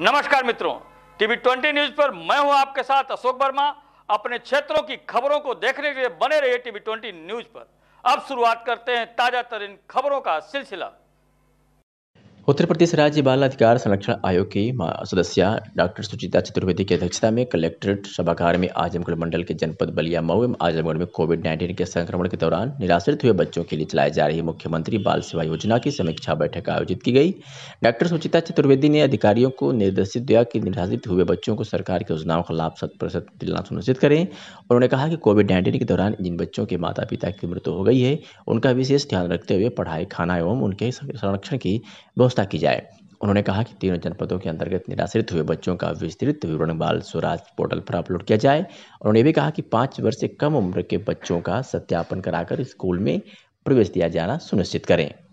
नमस्कार मित्रों TV twenty news पर मैं हूं आपके साथ अशोक वर्मा अपने क्षेत्रों की खबरों को देखने के लिए बने रहिए टीवी ट्वेंटी न्यूज पर अब शुरुआत करते हैं ताजा तरीन खबरों का सिलसिला उत्तर प्रदेश राज्य बाल अधिकार संरक्षण आयोग की सदस्य डॉक्टर सुचिता चतुर्वेदी की अध्यक्षता में कलेक्ट्रेट सभागार में आजमगढ़ मंडल के जनपद बलिया मऊ एवं आजमगढ़ में कोविड नाइन्टीन के संक्रमण के दौरान निराश्रित हुए बच्चों के लिए चलाई जा रही मुख्यमंत्री बाल सेवा योजना की समीक्षा बैठक आयोजित की गई डॉक्टर सुचिता चतुर्वेदी ने अधिकारियों को निर्देशित दिया कि निराश्रित हुए बच्चों को सरकार की योजनाओं का लाभ शत प्रतिशत दिलाना सुनिश्चित करें और उन्होंने कहा कि कोविड नाइन्टीन के दौरान जिन बच्चों के माता पिता की मृत्यु हो गई है उनका विशेष ध्यान रखते हुए पढ़ाई खाना एवं उनके संरक्षण की बहुत व्यवस्था की जाए उन्होंने कहा कि तीनों जनपदों के अंतर्गत निराश्रित हुए बच्चों का विस्तृत विवरण बाल स्वराज पोर्टल पर अपलोड किया जाए उन्होंने भी कहा कि पाँच वर्ष से कम उम्र के बच्चों का सत्यापन कराकर स्कूल में प्रवेश दिया जाना सुनिश्चित करें